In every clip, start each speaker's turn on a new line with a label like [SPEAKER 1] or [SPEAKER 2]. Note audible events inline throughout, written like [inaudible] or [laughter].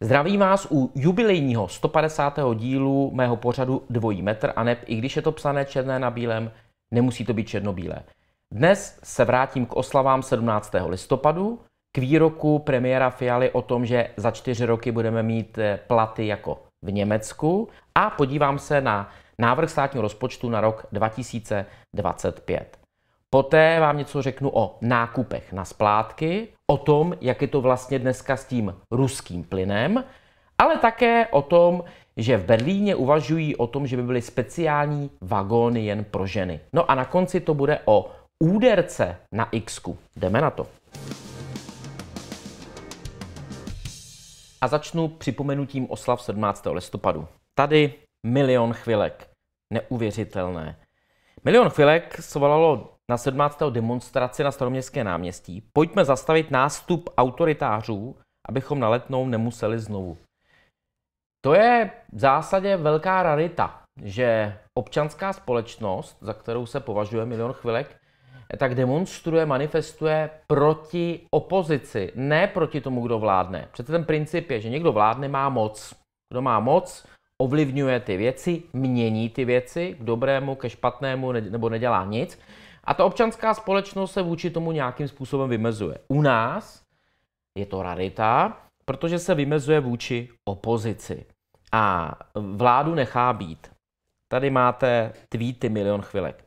[SPEAKER 1] Zdravím vás u jubilejního 150. dílu mého pořadu Dvojí metr a neb, i když je to psané černé na bílém, nemusí to být černobílé. Dnes se vrátím k oslavám 17. listopadu k výroku premiéra Fialy o tom, že za čtyři roky budeme mít eh, platy jako v Německu a podívám se na návrh státního rozpočtu na rok 2025. Poté vám něco řeknu o nákupech na splátky, o tom, jak je to vlastně dneska s tím ruským plynem, ale také o tom, že v Berlíně uvažují o tom, že by byly speciální vagóny jen pro ženy. No a na konci to bude o úderce na X. -ku. Jdeme na to. A začnu připomenutím oslav 17. listopadu. Tady milion chvilek. Neuvěřitelné. Milion chvilek svolalo na 17. demonstraci na staroměstské náměstí. Pojďme zastavit nástup autoritářů, abychom na letnou nemuseli znovu. To je v zásadě velká rarita, že občanská společnost, za kterou se považuje milion chvilek, tak demonstruje, manifestuje proti opozici, ne proti tomu, kdo vládne. Přece ten princip je, že někdo vládne, má moc. Kdo má moc, ovlivňuje ty věci, mění ty věci k dobrému, ke špatnému nebo nedělá nic. A ta občanská společnost se vůči tomu nějakým způsobem vymezuje. U nás je to rarita, protože se vymezuje vůči opozici. A vládu nechá být. Tady máte tweety milion chvilek.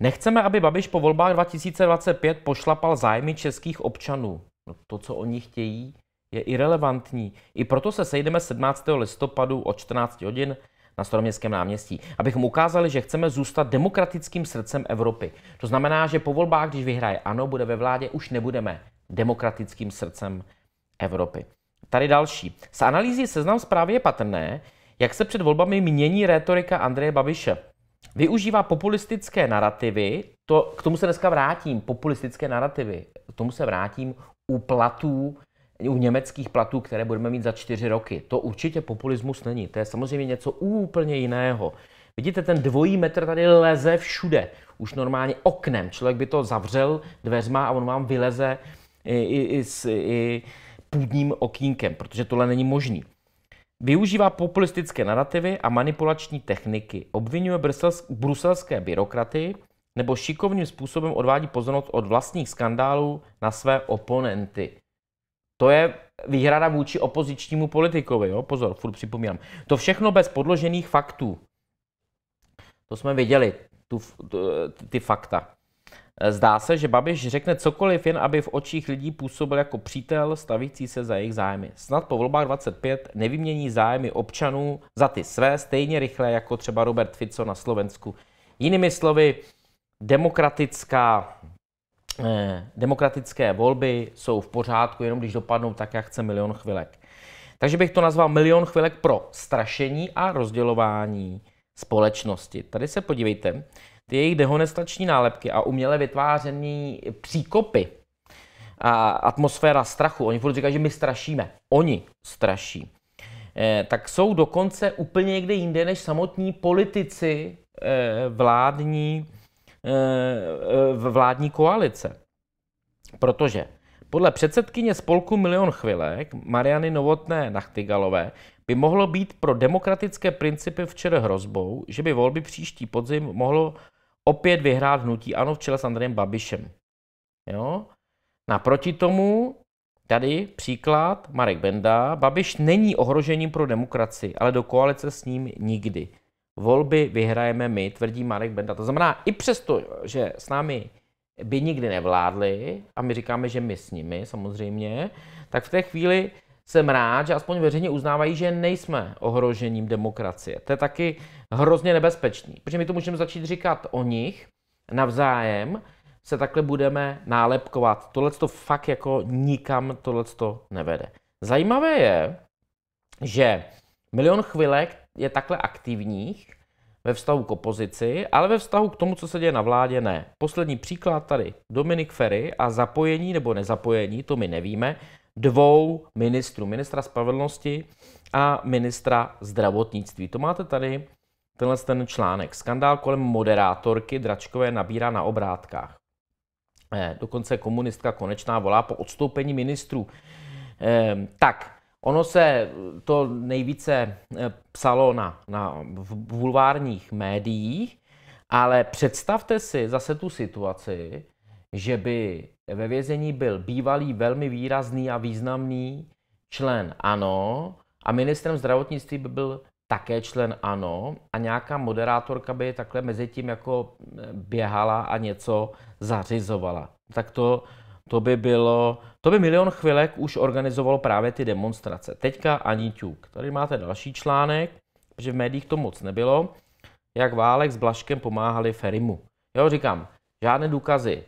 [SPEAKER 1] Nechceme, aby Babiš po volbách 2025 pošlapal zájmy českých občanů. No to, co oni chtějí, je irrelevantní. I proto se sejdeme 17. listopadu o 14 hodin na Staroměstském náměstí, abychom ukázali, že chceme zůstat demokratickým srdcem Evropy. To znamená, že po volbách, když vyhraje ANO, bude ve vládě, už nebudeme demokratickým srdcem Evropy. Tady další. Z analýzy seznam zprávy je patrné, jak se před volbami mění rétorika Andreje Babiše využívá populistické narrativy, to, k tomu se dneska vrátím, populistické narrativy, k tomu se vrátím u platů, u německých platů, které budeme mít za čtyři roky. To určitě populismus není, to je samozřejmě něco úplně jiného. Vidíte, ten dvojí metr tady leze všude, už normálně oknem. Člověk by to zavřel dveřma a on vám vyleze i, i, i, s, i půdním okýnkem, protože tohle není možný. Využívá populistické narrativy a manipulační techniky. Obvinuje bruselské byrokraty nebo šikovným způsobem odvádí pozornost od vlastních skandálů na své oponenty. To je výhrada vůči opozičnímu politikovi, jo? Pozor, furt připomínám. To všechno bez podložených faktů. To jsme viděli, tu, tu, ty fakta. Eh, zdá se, že Babiš řekne cokoliv, jen aby v očích lidí působil jako přítel stavící se za jejich zájmy. Snad po volbách 25 nevymění zájmy občanů za ty své stejně rychle jako třeba Robert Fico na Slovensku. Jinými slovy, demokratická, eh, demokratické volby jsou v pořádku, jenom když dopadnou tak, jak chce milion chvilek. Takže bych to nazval milion chvilek pro strašení a rozdělování společnosti. Tady se podívejte ty jejich dehonestační nálepky a uměle vytváření příkopy a atmosféra strachu, oni furt říkají, že my strašíme, oni straší, eh, tak jsou dokonce úplně někde jinde než samotní politici eh, vládní, eh, vládní koalice. Protože podle předsedkyně spolku Milion chvilek Mariany Novotné Nachtigalové by mohlo být pro demokratické principy včera hrozbou, že by volby příští podzim mohlo opět vyhrál hnutí ANO v čele s Andrejem Babišem. Jo? Naproti tomu, tady příklad Marek Benda, Babiš není ohrožením pro demokracii, ale do koalice s ním nikdy. Volby vyhrajeme my, tvrdí Marek Benda. To znamená, i přesto, že s námi by nikdy nevládli, a my říkáme, že my s nimi samozřejmě, tak v té chvíli jsem rád, že aspoň veřejně uznávají, že nejsme ohrožením demokracie. To je taky hrozně nebezpečný, protože my to můžeme začít říkat o nich navzájem, se takhle budeme nálepkovat. Tohle to fakt jako nikam tohle to nevede. Zajímavé je, že milion chvilek je takhle aktivních ve vztahu k opozici, ale ve vztahu k tomu, co se děje na vládě, ne. Poslední příklad tady, Dominik Ferry a zapojení nebo nezapojení, to my nevíme, dvou ministrů, ministra spravedlnosti a ministra zdravotnictví. To máte tady, tenhle ten článek. Skandál kolem moderátorky Dračkové nabírá na obrátkách. Eh, dokonce komunistka konečná volá po odstoupení ministrů. Ehm, tak, ono se to nejvíce eh, psalo na, na v bulvárních médiích, ale představte si zase tu situaci, že by ve vězení byl bývalý velmi výrazný a významný člen ANO a ministrem zdravotnictví by byl také člen ANO a nějaká moderátorka by takhle mezi tím jako eh, běhala a něco zařizovala. Tak to, to by bylo, to by milion chvilek už organizovalo právě ty demonstrace. Teďka ani ťuk. Tady máte další článek, že v médiích to moc nebylo, jak Válek s Blaškem pomáhali Ferimu. Jo, říkám, žádné důkazy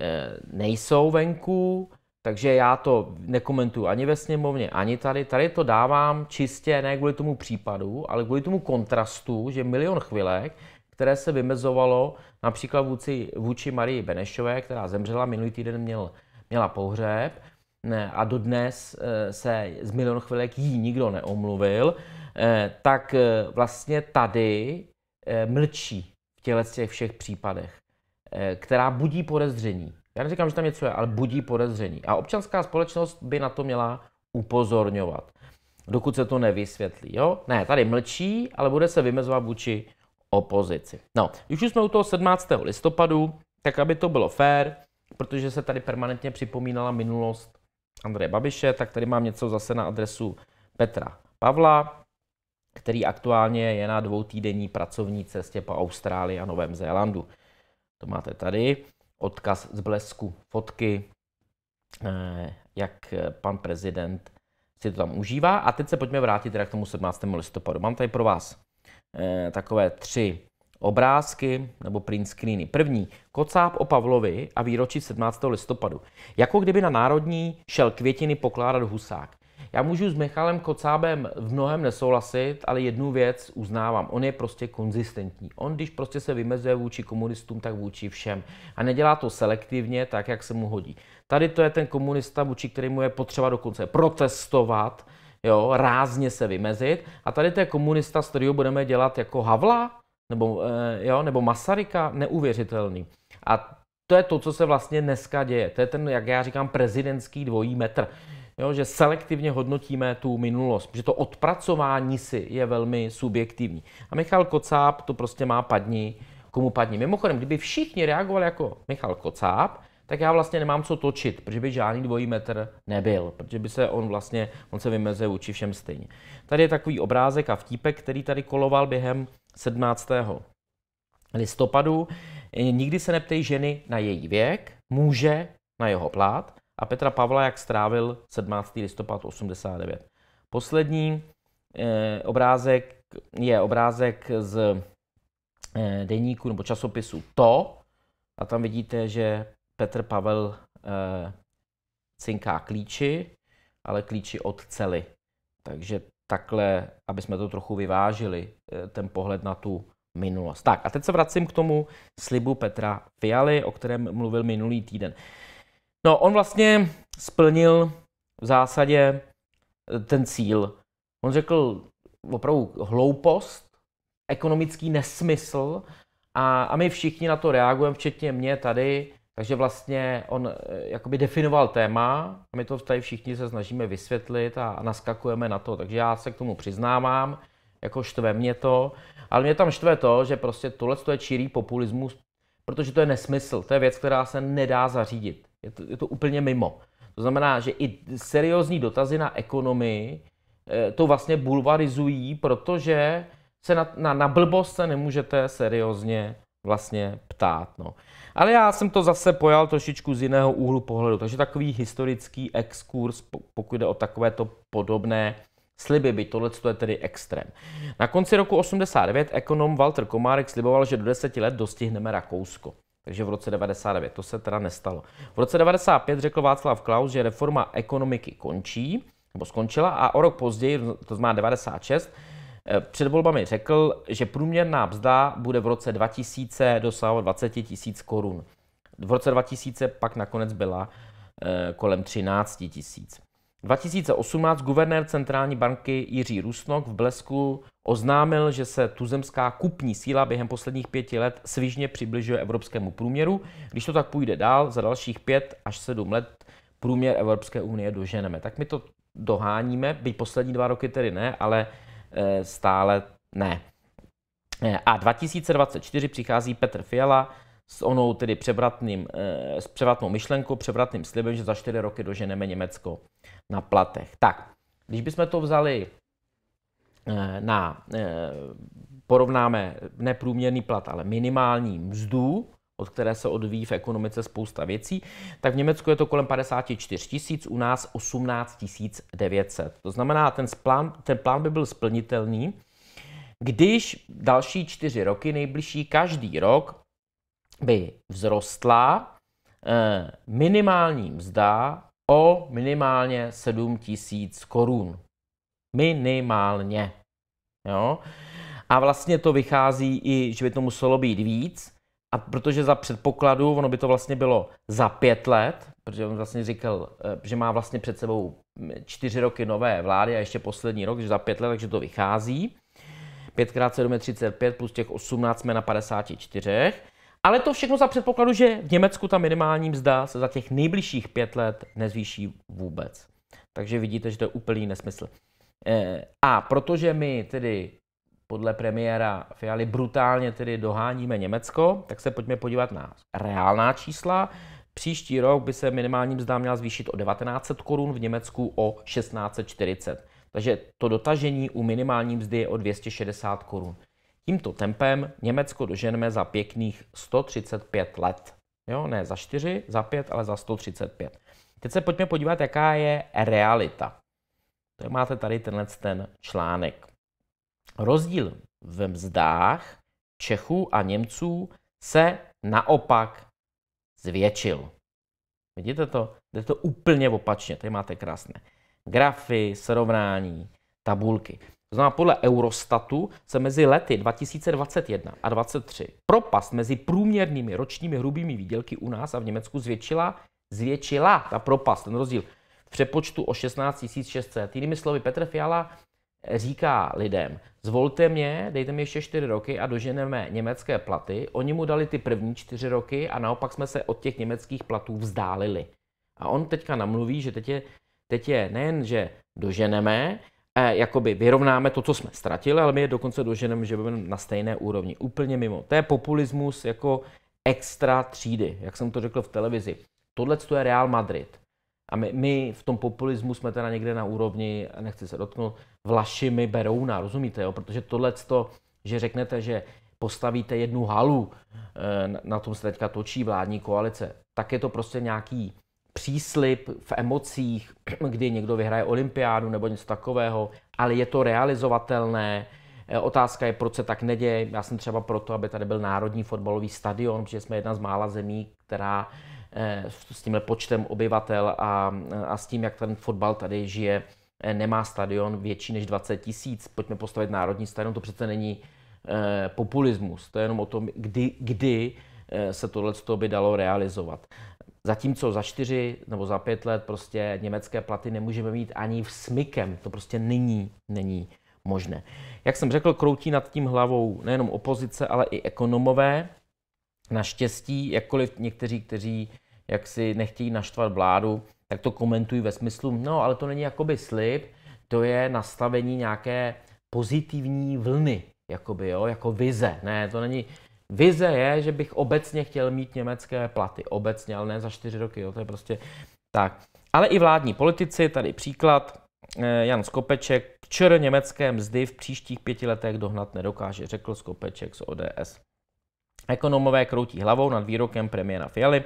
[SPEAKER 1] Eh, nejsou venku, takže já to nekomentuju ani ve sněmovně, ani tady. Tady to dávám čistě ne kvůli tomu případu, ale kvůli tomu kontrastu, že milion chvilek, které se vymezovalo například vůči, vůči Marii Benešové, která zemřela, minulý týden měl, měla pohřeb ne, a dodnes eh, se z milion chvilek jí nikdo neomluvil, eh, tak vlastně tady mlčí v těchto těch všech případech. Eh, která budí podezření. Já neříkám, že tam něco je, ale budí podezření. A občanská společnost by na to měla upozorňovat, dokud se to nevysvětlí. Jo? Ne, tady mlčí, ale bude se vymezovat vůči opozici. No, už jsme u toho 17. listopadu, tak aby to bylo fér, protože se tady permanentně připomínala minulost Andreje Babiše, tak tady mám něco zase na adresu Petra Pavla, který aktuálně je na dvoutýdenní pracovní cestě po Austrálii a Novém Zélandu to máte tady, odkaz z blesku fotky, eh, jak pan prezident si to tam užívá. A teď se pojďme vrátit teda k tomu 17. listopadu. Mám tady pro vás eh, takové tři obrázky nebo print screeny. První, kocáp o Pavlovi a výročí 17. listopadu. Jako kdyby na Národní šel květiny pokládat Husák. Já můžu s Michalem Kocábem v mnohem nesouhlasit, ale jednu věc uznávám. On je prostě konzistentní. On, když prostě se vymezuje vůči komunistům, tak vůči všem. A nedělá to selektivně, tak jak se mu hodí. Tady to je ten komunista, vůči kterému je potřeba dokonce protestovat, jo, rázně se vymezit. A tady to je komunista, s kterým budeme dělat jako Havla, nebo, eh, jo, nebo Masaryka, neuvěřitelný. A to je to, co se vlastně dneska děje. To je ten, jak já říkám, prezidentský dvojí metr jo, že selektivně hodnotíme tu minulost, že to odpracování si je velmi subjektivní. A Michal Kocáb to prostě má padni, komu padni. Mimochodem, kdyby všichni reagovali jako Michal Kocáb, tak já vlastně nemám co točit, protože by žádný dvojí metr nebyl, protože by se on vlastně, on se vymezuje vůči všem stejně. Tady je takový obrázek a vtípek, který tady koloval během 17. listopadu. Nikdy se neptej ženy na její věk, muže na jeho plát, a Petra Pavla, jak strávil 17. listopad 89. Poslední eh, obrázek je obrázek z eh, deníku nebo časopisu To a tam vidíte, že Petr Pavel eh, cinká klíči, ale klíči od cely. Takže takhle, aby jsme to trochu vyvážili, eh, ten pohled na tu minulost. Tak a teď se vracím k tomu slibu Petra Fialy, o kterém mluvil minulý týden. No, on vlastně splnil v zásadě eh, ten cíl. On řekl opravdu hloupost, ekonomický nesmysl a, a my všichni na to reagujeme, včetně mě tady, takže vlastně on eh, jakoby definoval téma a my to tady všichni se snažíme vysvětlit a, a naskakujeme na to. Takže já se k tomu přiznávám, jako štve mě to, ale mě tam štve to, že prostě tohle je čirý populismus, protože to je nesmysl, to je věc, která se nedá zařídit. Je to, je to úplně mimo. To znamená, že i seriózní dotazy na ekonomii eh, to vlastně bulvarizují, protože se na, na, na blbost se nemůžete seriózně vlastně ptát. No. Ale já jsem to zase pojal trošičku z jiného úhlu pohledu. Takže takový historický exkurs, pokud jde o takovéto podobné sliby, by tohle je tedy extrém. Na konci roku 89 ekonom Walter Komárek sliboval, že do deseti let dostihneme Rakousko. Takže v roce 99. To se teda nestalo. V roce 95 řekl Václav Klaus, že reforma ekonomiky končí, nebo skončila, a o rok později, to znamená 96, eh, před volbami řekl, že průměrná mzda bude v roce 2000 dosahovat 20 tisíc korun. V roce 2000 pak nakonec byla eh, kolem 13 tisíc. 2018 guvernér centrální banky Jiří Rusnok v Blesku oznámil, že se tuzemská kupní síla během posledních pěti let svižně přibližuje evropskému průměru. Když to tak půjde dál, za dalších pět až sedm let průměr Evropské unie doženeme. Tak my to doháníme, byť poslední dva roky tedy ne, ale eh, stále ne. Eh, a 2024 přichází Petr Fiala, s onou tedy převratným, eh, s převratnou myšlenkou, převratným slibem, že za čtyři roky doženeme Německo na platech. Tak, když bychom to vzali eh, na, eh, porovnáme neprůměrný plat, ale minimální mzdu, od které se odvíjí v ekonomice spousta věcí, tak v Německu je to kolem 54 tisíc, u nás 18 900. To znamená, ten plán, ten plán by byl splnitelný, když další čtyři roky, nejbližší každý rok, by vzrostla eh, minimální mzda o minimálně 7 tisíc korun. Minimálně. Jo? A vlastně to vychází i, že by to muselo být víc, a protože za předpokladu, ono by to vlastně bylo za pět let, protože on vlastně říkal, eh, že má vlastně před sebou čtyři roky nové vlády a ještě poslední rok, že za pět let, takže to vychází. 5 x 7 je 35, plus těch 18 jsme na 54. Ale to všechno za předpokladu, že v Německu ta minimální mzda se za těch nejbližších pět let nezvýší vůbec. Takže vidíte, že to je úplný nesmysl. Eh, a protože my tedy podle premiéra Fialy brutálně tedy doháníme Německo, tak se pojďme podívat na reálná čísla. Příští rok by se minimální mzda měla zvýšit o 1900 korun, v Německu o 1640. Takže to dotažení u minimální mzdy je o 260 korun. Tímto tempem Německo doženeme za pěkných 135 let. Jo, ne za 4, za 5, ale za 135. Teď se pojďme podívat, jaká je realita. Tak máte tady tenhle ten článek. Rozdíl v mzdách Čechů a Němců se naopak zvětšil. Vidíte to? Jde to úplně opačně. Tady máte krásné grafy, srovnání, tabulky. To znamená, podle Eurostatu se mezi lety 2021 a 2023 propast mezi průměrnými ročními hrubými výdělky u nás a v Německu zvětšila, zvětšila ta propast, ten rozdíl v přepočtu o 16 600. Jinými slovy, Petr Fiala říká lidem, zvolte mě, dejte mi ještě 4 roky a doženeme německé platy. Oni mu dali ty první 4 roky a naopak jsme se od těch německých platů vzdálili. A on teďka namluví, že teď je, teď je nejen, že doženeme, Eh, jakoby vyrovnáme to, co jsme ztratili, ale my je dokonce doženeme, že budeme na stejné úrovni, úplně mimo. To je populismus jako extra třídy, jak jsem to řekl v televizi. Tohle je Real Madrid. A my, my v tom populismu jsme teda někde na úrovni, nechci se dotknout, vlaši berouna, berou rozumíte, jo? Protože tohle to, že řeknete, že postavíte jednu halu, eh, na tom se teďka točí vládní koalice, tak je to prostě nějaký příslip v emocích, kdy někdo vyhraje olympiádu nebo něco takového, ale je to realizovatelné. E, otázka je, proč se tak neděje. Já jsem třeba proto, aby tady byl národní fotbalový stadion, protože jsme jedna z mála zemí, která e, s tímhle počtem obyvatel a, a s tím, jak ten fotbal tady žije, e, nemá stadion větší než 20 tisíc. Pojďme postavit národní stadion, to přece není populismus. To je jenom o tom, kdy, kdy se tohle by dalo realizovat. Zatímco za čtyři nebo za pět let prostě německé platy nemůžeme mít ani v smykem. To prostě není, není možné. Jak jsem řekl, kroutí nad tím hlavou nejenom opozice, ale i ekonomové. Naštěstí, jakkoliv někteří, kteří jak si nechtějí naštvat vládu, tak to komentují ve smyslu, no ale to není jakoby slib, to je nastavení nějaké pozitivní vlny, jakoby, jo, jako vize. Ne, to není, Vize je, že bych obecně chtěl mít německé platy. Obecně, ale ne za čtyři roky, jo, to je prostě tak. Ale i vládní politici, tady příklad, eh, Jan Skopeček, čer německé mzdy v příštích pěti letech dohnat nedokáže, řekl Skopeček z ODS. Ekonomové kroutí hlavou nad výrokem premiéra Fialy,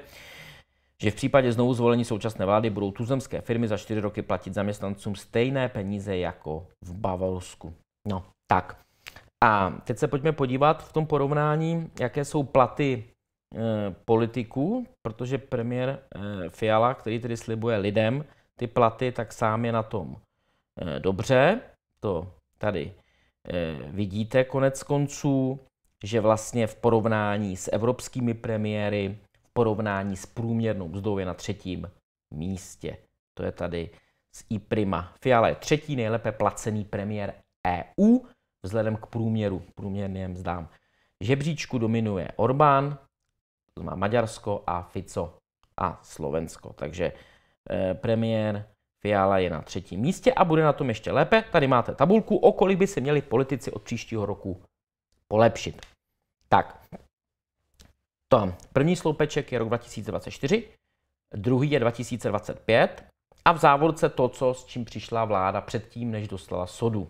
[SPEAKER 1] že v případě znovu zvolení současné vlády budou tuzemské firmy za čtyři roky platit zaměstnancům stejné peníze jako v Bavorsku. No, tak. A teď se pojďme podívat v tom porovnání, jaké jsou platy eh, politiků, protože premiér eh, Fiala, který tedy slibuje lidem ty platy, tak sám je na tom eh, dobře. To tady vidíte konec konců, že vlastně v porovnání s evropskými premiéry, v porovnání s průměrnou mzdou je na třetím místě. To je tady z IPRIMA. Fiala je třetí nejlépe placený premiér EU vzhledem k průměru, průměrným zdám. Žebříčku dominuje Orbán, to má Maďarsko a Fico a Slovensko. Takže e, premiér Fiala je na třetím místě a bude na tom ještě lépe. Tady máte tabulku, o kolik by se měli politici od příštího roku polepšit. Tak, to první sloupeček je rok 2024, druhý je 2025 a v závorce to, co s čím přišla vláda předtím, než dostala sodu.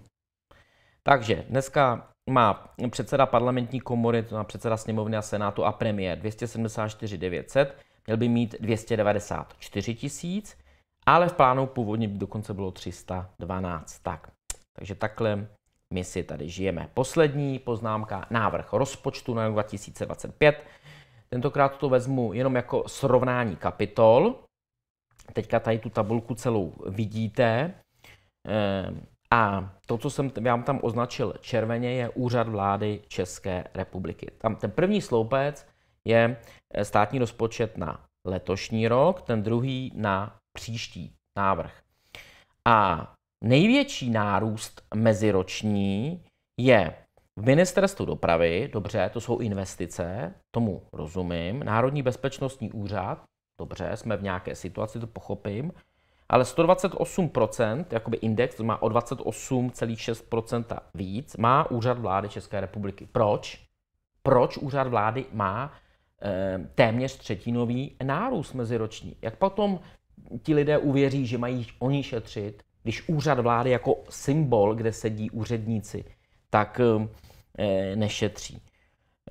[SPEAKER 1] Takže dneska má předseda parlamentní komory, to má předseda sněmovny a senátu a premiér 274 900, měl by mít 294 tisíc, ale v plánu původně by dokonce bylo 312. Tak. Takže takhle my si tady žijeme. Poslední poznámka, návrh rozpočtu na rok 2025. Tentokrát to vezmu jenom jako srovnání kapitol. Teďka tady tu tabulku celou vidíte. Ehm, a to, co jsem vám tam označil červeně, je úřad vlády České republiky. Tam ten první sloupec je eh, státní rozpočet na letošní rok, ten druhý na příští návrh. A největší nárůst meziroční je v ministerstvu dopravy, dobře, to jsou investice, tomu rozumím. Národní bezpečnostní úřad, dobře, jsme v nějaké situaci, to pochopím ale 128%, jakoby index, to má o 28,6% víc, má úřad vlády České republiky. Proč? Proč úřad vlády má e, téměř třetinový nárůst meziroční? Jak potom ti lidé uvěří, že mají oni šetřit, když úřad vlády jako symbol, kde sedí úředníci, tak e, nešetří.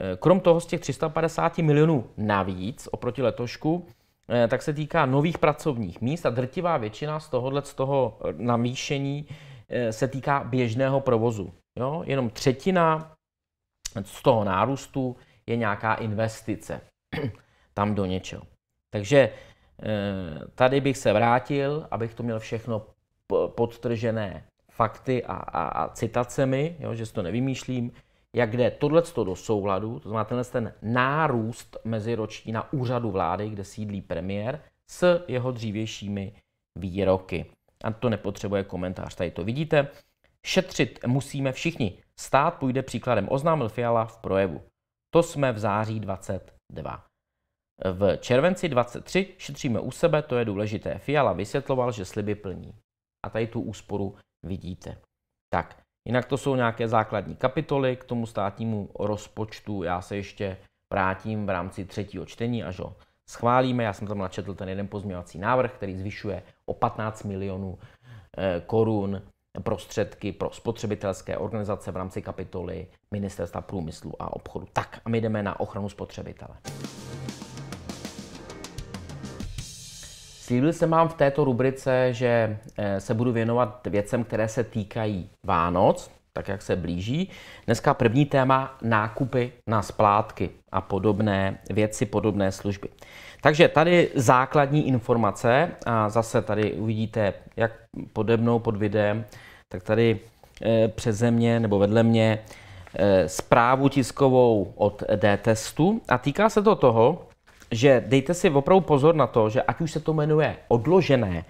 [SPEAKER 1] Eh, krom toho z těch 350 milionů navíc oproti letošku Eh, tak se týká nových pracovních míst a drtivá většina z tohohle z toho eh, namíšení eh, se týká běžného provozu. Jo? Jenom třetina z toho nárůstu je nějaká investice [clears throat] tam do něčeho. Takže tady bych se vrátil, abych to měl všechno podtržené fakty a, a, a citacemi, jo, že si to nevymýšlím, jak jde tohle do souladu, to znamená tenhle ten nárůst meziroční na úřadu vlády, kde sídlí premiér, s jeho dřívějšími výroky. A to nepotřebuje komentář, tady to vidíte. Šetřit musíme všichni. Stát půjde příkladem, oznámil Fiala v projevu. To jsme v září 22. V červenci 23 šetříme u sebe, to je důležité. Fiala vysvětloval, že sliby plní. A tady tu úsporu vidíte. Tak, Jinak to jsou nějaké základní kapitoly k tomu státnímu rozpočtu. Já se ještě vrátím v rámci třetího čtení, až ho schválíme. Já jsem tam načetl ten jeden pozměňovací návrh, který zvyšuje o 15 milionů eh, korun prostředky pro spotřebitelské organizace v rámci kapitoly Ministerstva průmyslu a obchodu. Tak a my jdeme na ochranu spotřebitele. Slíbil jsem vám v této rubrice, že eh, se budu věnovat věcem, které se týkají Vánoc, tak jak se blíží. Dneska první téma nákupy na splátky a podobné věci, podobné služby. Takže tady základní informace a zase tady uvidíte, jak pode mnou pod videem, tak tady eh, přeze mě nebo vedle mě eh, zprávu tiskovou od D-testu a týká se to toho, že dejte si opravdu pozor na to, že ať už se to jmenuje odložené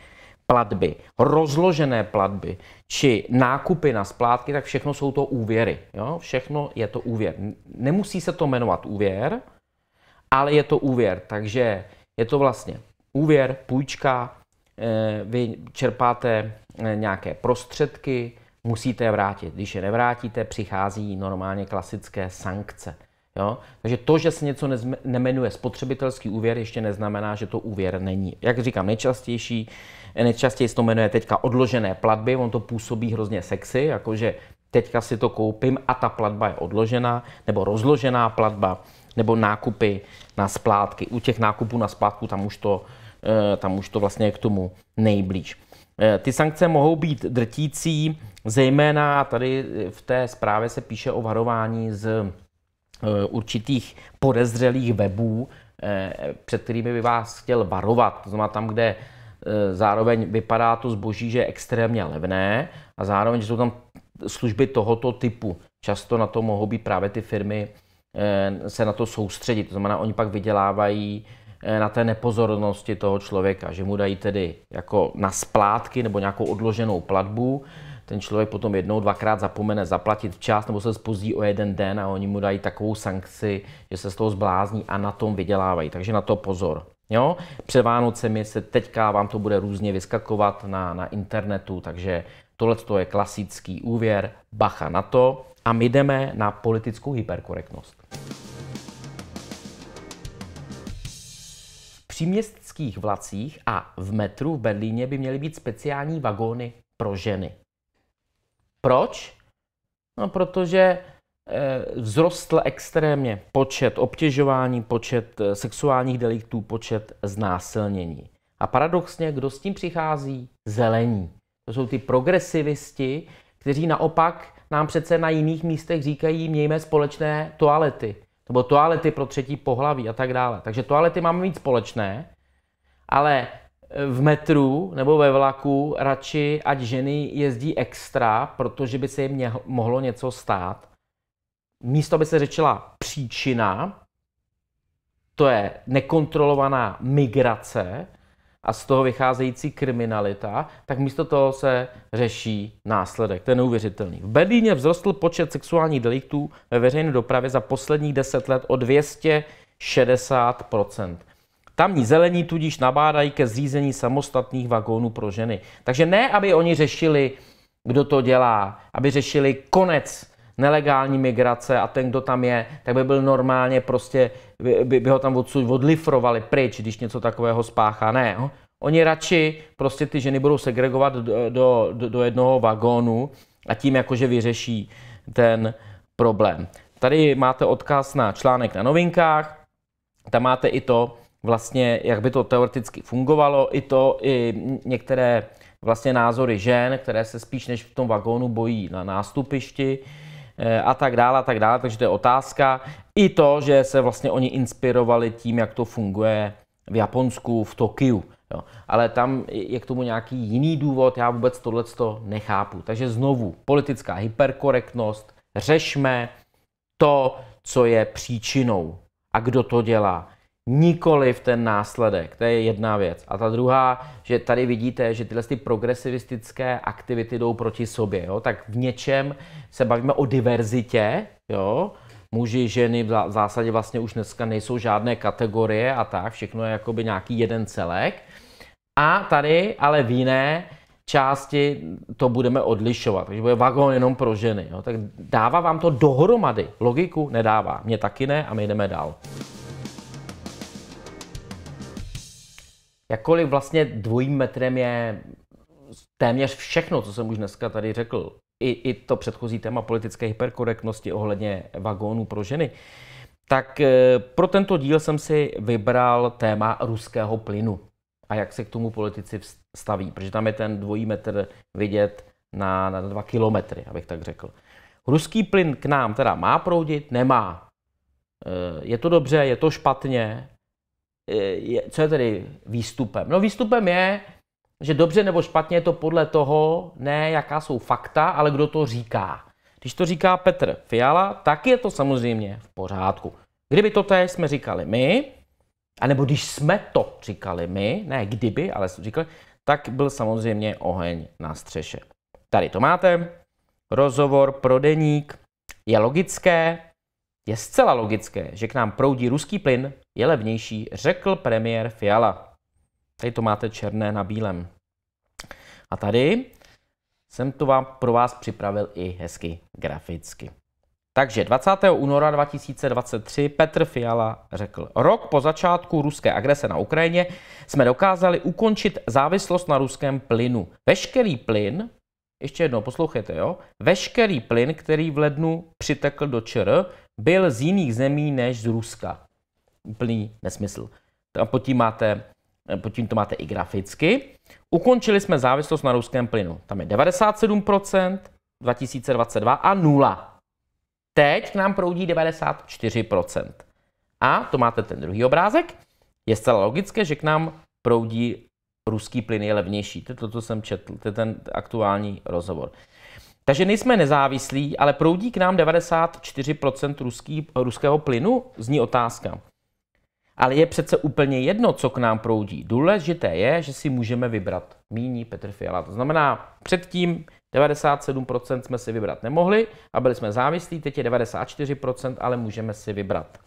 [SPEAKER 1] platby, rozložené platby, či nákupy na splátky, tak všechno jsou to úvěry. Jo? Všechno je to úvěr. Nemusí se to jmenovat úvěr, ale je to úvěr. Takže je to vlastně úvěr, půjčka, eh, vy čerpáte eh, nějaké prostředky, musíte je vrátit. Když je nevrátíte, přichází normálně klasické sankce. Jo? Takže to, že se něco nezme, nemenuje spotřebitelský úvěr, ještě neznamená, že to úvěr není. Jak říkám, nejčastější, nejčastěji se to jmenuje teďka odložené platby, on to působí hrozně sexy, jakože teďka si to koupím a ta platba je odložená, nebo rozložená platba, nebo nákupy na splátky. U těch nákupů na splátku tam už to, eh, tam už to vlastně je k tomu nejblíž. Eh, ty sankce mohou být drtící, zejména tady v té zprávě se píše o varování z Eh, určitých podezřelých webů, eh, před kterými by vás chtěl varovat. To znamená tam, kde eh, zároveň vypadá to zboží, že je extrémně levné a zároveň, že jsou tam služby tohoto typu. Často na to mohou být právě ty firmy se na to soustředit. To znamená, oni pak vydělávají na té nepozornosti toho člověka, že mu dají tedy jako na splátky nebo nějakou odloženou platbu, ten člověk potom jednou, dvakrát zapomene zaplatit včas nebo se spozdí o jeden den a oni mu dají takovou sankci, že se z toho zblázní a na tom vydělávají. Takže na to pozor. Jo? Před Vánocemi se teďka vám to bude různě vyskakovat na, na internetu, takže tohle je klasický úvěr, bacha na to. A my jdeme na politickou hyperkorektnost. V příměstských vlacích a v metru v Berlíně by měly být speciální vagóny pro ženy. Proč? No, protože eh, vzrostl extrémně počet obtěžování, počet eh, sexuálních deliktů, počet znásilnění. A paradoxně, kdo s tím přichází? Zelení. To jsou ty progresivisti, kteří naopak nám přece na jiných místech říkají, mějme společné toalety, nebo toalety pro třetí pohlaví a tak dále. Takže toalety máme mít společné, ale v metru nebo ve vlaku radši, ať ženy jezdí extra, protože by se jim mohlo něco stát. Místo by se řečila příčina, to je nekontrolovaná migrace a z toho vycházející kriminalita, tak místo toho se řeší následek. To je neuvěřitelný. V Berlíně vzrostl počet sexuálních deliktů ve veřejné dopravě za posledních 10 let o 260 Tamní zelení tudíž nabádají ke zřízení samostatných vagónů pro ženy. Takže ne, aby oni řešili, kdo to dělá, aby řešili konec nelegální migrace a ten, kdo tam je, tak by byl normálně prostě, by, by ho tam odsud odlifrovali pryč, když něco takového spáchá. Ne, jo? Oni radši prostě ty ženy budou segregovat do, do, do jednoho vagónu a tím jakože vyřeší ten problém. Tady máte odkaz na článek na novinkách, tam máte i to, vlastně, jak by to teoreticky fungovalo, i to, i některé vlastně názory žen, které se spíš než v tom vagónu bojí na nástupišti eh, a tak dále, a tak dále, takže to je otázka. I to, že se vlastně oni inspirovali tím, jak to funguje v Japonsku, v Tokiu. Jo. Ale tam je k tomu nějaký jiný důvod, já vůbec to nechápu. Takže znovu, politická hyperkorektnost, řešme to, co je příčinou a kdo to dělá nikoli v ten následek. To je jedna věc. A ta druhá, že tady vidíte, že tyhle ty progresivistické aktivity jdou proti sobě. Jo? Tak v něčem se bavíme o diverzitě, jo? muži, ženy v zásadě vlastně už dneska nejsou žádné kategorie a tak, všechno je jakoby nějaký jeden celek. A tady, ale v jiné části to budeme odlišovat, takže bude vagón jenom pro ženy. Jo? Tak dává vám to dohromady logiku? Nedává. Mě taky ne a my jdeme dál. jakkoliv vlastně dvojím metrem je téměř všechno, co jsem už dneska tady řekl, i, i to předchozí téma politické hyperkorektnosti ohledně vagónů pro ženy, tak eh, pro tento díl jsem si vybral téma ruského plynu a jak se k tomu politici staví, protože tam je ten dvojí metr vidět na, na dva kilometry, abych tak řekl. Ruský plyn k nám teda má proudit? Nemá. Eh, je to dobře, je to špatně, Eh, je, co je tedy výstupem? No výstupem je, že dobře nebo špatně je to podle toho, ne jaká jsou fakta, ale kdo to říká. Když to říká Petr Fiala, tak je to samozřejmě v pořádku. Kdyby to té jsme říkali my, anebo když jsme to říkali my, ne kdyby, ale říkali, tak byl samozřejmě oheň na střeše. Tady to máte, rozhovor pro deník. Je logické, je zcela logické, že k nám proudí ruský plyn, je levnější, řekl premiér Fiala. Tady to máte černé na bílém. A tady jsem to vám, pro vás připravil i hezky graficky. Takže 20. února 2023 Petr Fiala řekl, rok po začátku ruské agrese na Ukrajině jsme dokázali ukončit závislost na ruském plynu. Veškerý plyn, ještě jednou poslouchejte, jo, veškerý plyn, který v lednu přitekl do ČR, byl z jiných zemí než z Ruska. Úplný nesmysl. A pod tím, máte, pod tím to máte i graficky. Ukončili jsme závislost na ruském plynu. Tam je 97%, 2022 a 0. Teď k nám proudí 94%. A to máte ten druhý obrázek. Je zcela logické, že k nám proudí ruský plyn je levnější. To je to, co jsem četl. To je ten aktuální rozhovor. Takže nejsme nezávislí, ale proudí k nám 94% ruský, ruského plynu? Zní otázka. Ale je přece úplně jedno, co k nám proudí. Důležité je, že si můžeme vybrat, míní Petr Fiala. To znamená, předtím 97% jsme si vybrat nemohli a byli jsme závislí, teď je 94%, ale můžeme si vybrat.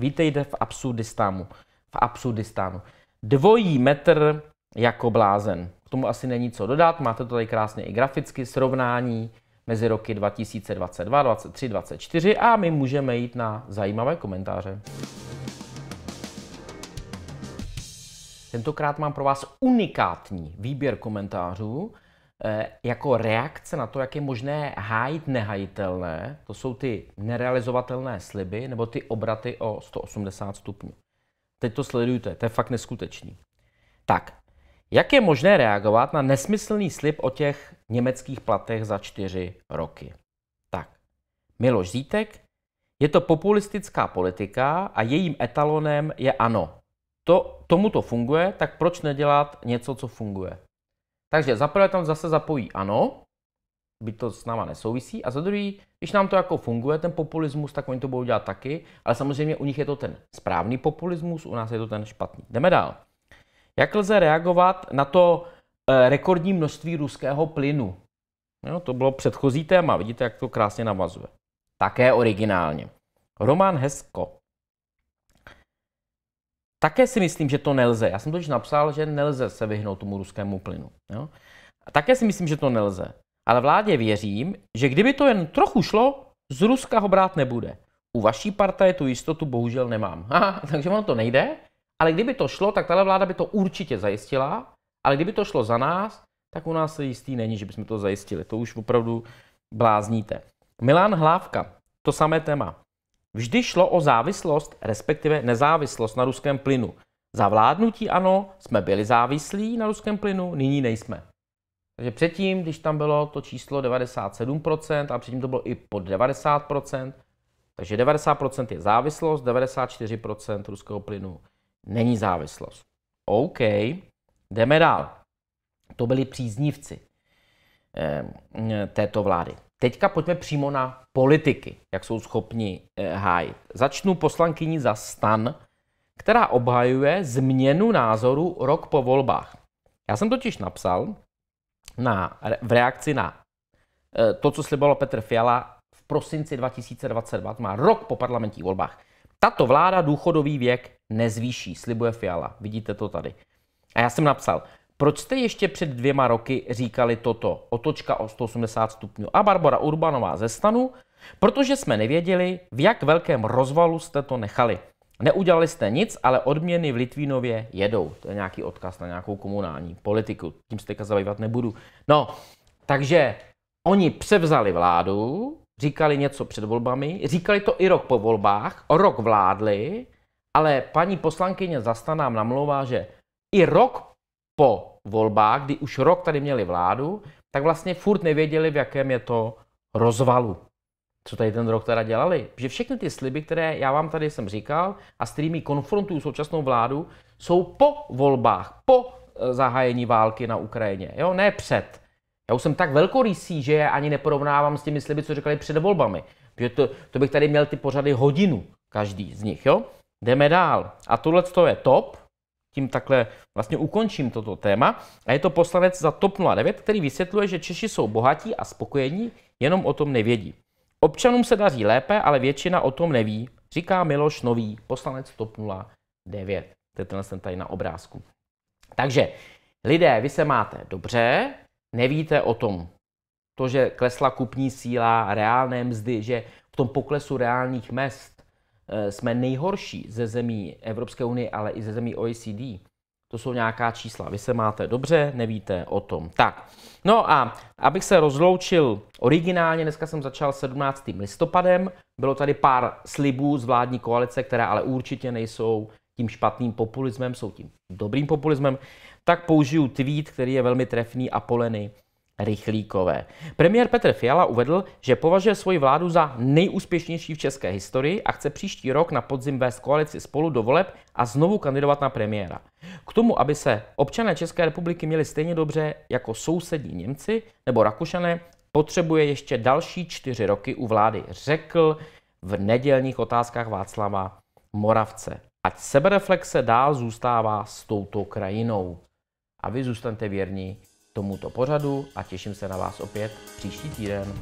[SPEAKER 1] Vítejte v absurdistánu. V absurdistánu. Dvojí metr jako blázen. K tomu asi není co dodat, máte to tady krásně i graficky, srovnání mezi roky 2022, 2023, 2024 a my můžeme jít na zajímavé komentáře. Tentokrát mám pro vás unikátní výběr komentářů eh, jako reakce na to, jak je možné hájit nehajitelné, to jsou ty nerealizovatelné sliby nebo ty obraty o 180 stupňů. Teď to sledujte, to je fakt neskutečný. Tak, jak je možné reagovat na nesmyslný slib o těch německých platech za čtyři roky? Tak, Miloš Zítek, je to populistická politika a jejím etalonem je ano. To, tomu to funguje, tak proč nedělat něco, co funguje? Takže zaprvé tam zase zapojí ano, by to s náma nesouvisí, a za druhý, když nám to jako funguje, ten populismus, tak oni to budou dělat taky, ale samozřejmě u nich je to ten správný populismus, u nás je to ten špatný. Jdeme dál. Jak lze reagovat na to eh, rekordní množství ruského plynu? Jo, to bylo předchozí téma, vidíte, jak to krásně navazuje. Také originálně. Roman Hesko. Také si myslím, že to nelze. Já jsem totiž napsal, že nelze se vyhnout tomu ruskému plynu. Jo? A také si myslím, že to nelze. Ale vládě věřím, že kdyby to jen trochu šlo, z Ruska ho brát nebude. U vaší partaje tu jistotu bohužel nemám. [laughs] Aha, takže ono to nejde, ale kdyby to šlo, tak tahle vláda by to určitě zajistila, ale kdyby to šlo za nás, tak u nás se jistý není, že bychom to zajistili. To už opravdu blázníte. Milan Hlávka, to samé téma. Vždy šlo o závislost, respektive nezávislost na ruském plynu. Za vládnutí ano, jsme byli závislí na ruském plynu, nyní nejsme. Takže předtím, když tam bylo to číslo 97%, a předtím to bylo i pod 90%, takže 90% je závislost, 94% ruského plynu není závislost. OK, jdeme dál. To byli příznivci ehm, této vlády. Teďka pojďme přímo na politiky, jak jsou schopni eh, hájit. Začnu poslankyní za stan, která obhajuje změnu názoru rok po volbách. Já jsem totiž napsal na, v reakci na eh, to, co slibovalo Petr Fiala v prosinci 2022, má rok po parlamentních volbách. Tato vláda důchodový věk nezvýší, slibuje Fiala. Vidíte to tady. A já jsem napsal, proč jste ještě před dvěma roky říkali toto? Otočka o 180 stupňů. A Barbara Urbanová ze stanu, protože jsme nevěděli, v jak velkém rozvalu jste to nechali. Neudělali jste nic, ale odměny v Litvínově jedou. To je nějaký odkaz na nějakou komunální politiku. Tím se teďka zabývat nebudu. No, takže oni převzali vládu, říkali něco před volbami, říkali to i rok po volbách, o rok vládli ale paní poslankyně Zasta nám namlouvá, že i rok po volbách, kdy už rok tady měli vládu, tak vlastně furt nevěděli, v jakém je to rozvalu. Co tady ten rok teda dělali? Že všechny ty sliby, které já vám tady jsem říkal a s kterými konfrontují současnou vládu, jsou po volbách, po eh, zahájení války na Ukrajině, jo, ne před. Já už jsem tak velkorysý, že je ani neporovnávám s těmi sliby, co říkali před volbami. Protože to, to bych tady měl ty pořady hodinu, každý z nich, jo. Jdeme dál. A tohle to je top. Tím takhle vlastně ukončím toto téma. A je to poslanec za TOP 09, který vysvětluje, že Češi jsou bohatí a spokojení, jenom o tom nevědí. Občanům se daří lépe, ale většina o tom neví, říká Miloš Nový, poslanec TOP 09. To je tenhle tady na obrázku. Takže lidé, vy se máte dobře, nevíte o tom, to, že klesla kupní síla, reálné mzdy, že v tom poklesu reálných mest Eh, jsme nejhorší ze zemí Evropské unie, ale i ze zemí OECD. To jsou nějaká čísla. Vy se máte dobře, nevíte o tom. Tak, no a abych se rozloučil originálně, dneska jsem začal 17. listopadem. Bylo tady pár slibů z vládní koalice, které ale určitě nejsou tím špatným populismem, jsou tím dobrým populismem. Tak použiju tweet, který je velmi trefný a polený. Rychlíkové. Premiér Petr Fiala uvedl, že považuje svoji vládu za nejúspěšnější v české historii a chce příští rok na podzim vést koalici spolu do voleb a znovu kandidovat na premiéra. K tomu, aby se občané České republiky měli stejně dobře jako sousední Němci nebo Rakušané, potřebuje ještě další čtyři roky u vlády, řekl v nedělních otázkách Václava Moravce. Ať sebereflexe dál zůstává s touto krajinou. A vy zůstaňte věrní tomuto pořadu a těším se na vás opět příští týden.